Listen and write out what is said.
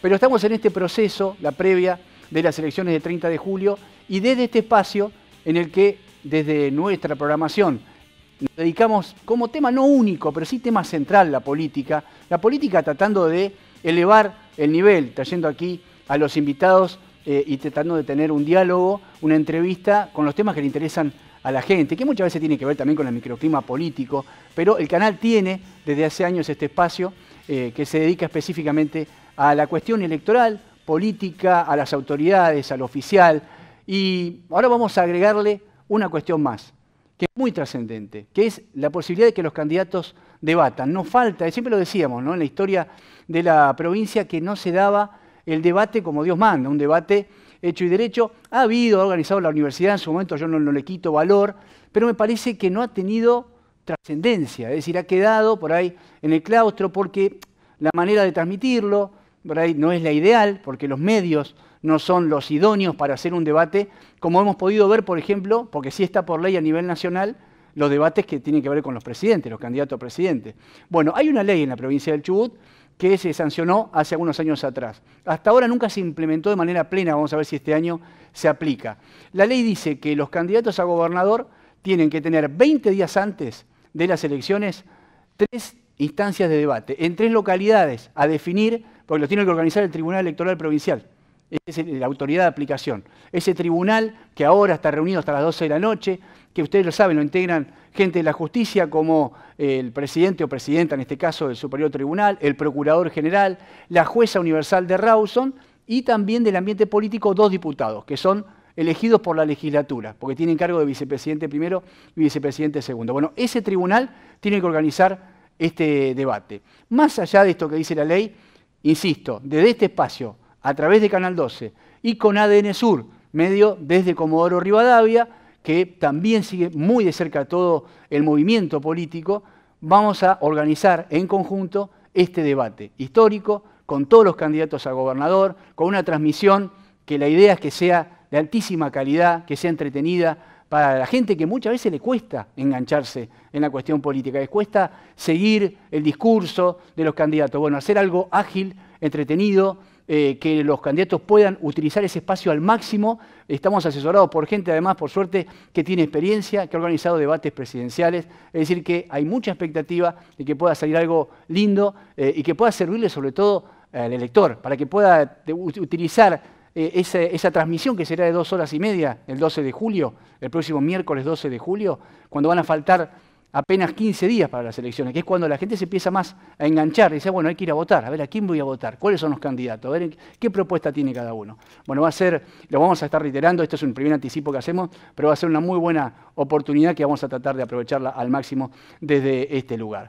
Pero estamos en este proceso, la previa de las elecciones de 30 de julio, y desde este espacio en el que desde nuestra programación nos dedicamos como tema no único, pero sí tema central la política, la política tratando de elevar el nivel, trayendo aquí a los invitados eh, y tratando de tener un diálogo, una entrevista con los temas que le interesan a la gente, que muchas veces tiene que ver también con el microclima político, pero el canal tiene desde hace años este espacio eh, que se dedica específicamente a la cuestión electoral, política, a las autoridades, al oficial. Y ahora vamos a agregarle una cuestión más, que es muy trascendente, que es la posibilidad de que los candidatos debatan. No falta, siempre lo decíamos, ¿no? En la historia de la provincia que no se daba el debate como Dios manda, un debate hecho y derecho. Ha habido, ha organizado la universidad en su momento, yo no, no le quito valor, pero me parece que no ha tenido trascendencia, es decir, ha quedado por ahí en el claustro porque la manera de transmitirlo, no es la ideal, porque los medios no son los idóneos para hacer un debate, como hemos podido ver, por ejemplo, porque sí está por ley a nivel nacional, los debates que tienen que ver con los presidentes, los candidatos a presidente. Bueno, hay una ley en la provincia del Chubut que se sancionó hace algunos años atrás. Hasta ahora nunca se implementó de manera plena, vamos a ver si este año se aplica. La ley dice que los candidatos a gobernador tienen que tener 20 días antes de las elecciones tres instancias de debate en tres localidades a definir porque lo tiene que organizar el Tribunal Electoral Provincial. Es la autoridad de aplicación. Ese tribunal que ahora está reunido hasta las 12 de la noche, que ustedes lo saben, lo integran gente de la justicia como eh, el presidente o presidenta, en este caso, del Superior Tribunal, el Procurador General, la jueza universal de Rawson y también del ambiente político dos diputados, que son elegidos por la legislatura, porque tienen cargo de vicepresidente primero y vicepresidente segundo. Bueno, ese tribunal tiene que organizar este debate. Más allá de esto que dice la ley, insisto, desde este espacio, a través de Canal 12 y con ADN Sur, medio desde Comodoro Rivadavia, que también sigue muy de cerca todo el movimiento político, vamos a organizar en conjunto este debate histórico con todos los candidatos a gobernador, con una transmisión que la idea es que sea de altísima calidad, que sea entretenida, para la gente que muchas veces le cuesta engancharse en la cuestión política, le cuesta seguir el discurso de los candidatos. Bueno, hacer algo ágil, entretenido, eh, que los candidatos puedan utilizar ese espacio al máximo. Estamos asesorados por gente, además, por suerte, que tiene experiencia, que ha organizado debates presidenciales. Es decir, que hay mucha expectativa de que pueda salir algo lindo eh, y que pueda servirle sobre todo al elector, para que pueda utilizar eh, esa, transmisión que será de dos horas y media el 12 de julio, el próximo miércoles 12 de julio, cuando van a faltar apenas 15 días para las elecciones, que es cuando la gente se empieza más a enganchar y dice, bueno, hay que ir a votar, a ver a quién voy a votar, cuáles son los candidatos, a ver qué propuesta tiene cada uno. Bueno, va a ser, lo vamos a estar reiterando, esto es un primer anticipo que hacemos, pero va a ser una muy buena oportunidad que vamos a tratar de aprovecharla al máximo desde este lugar.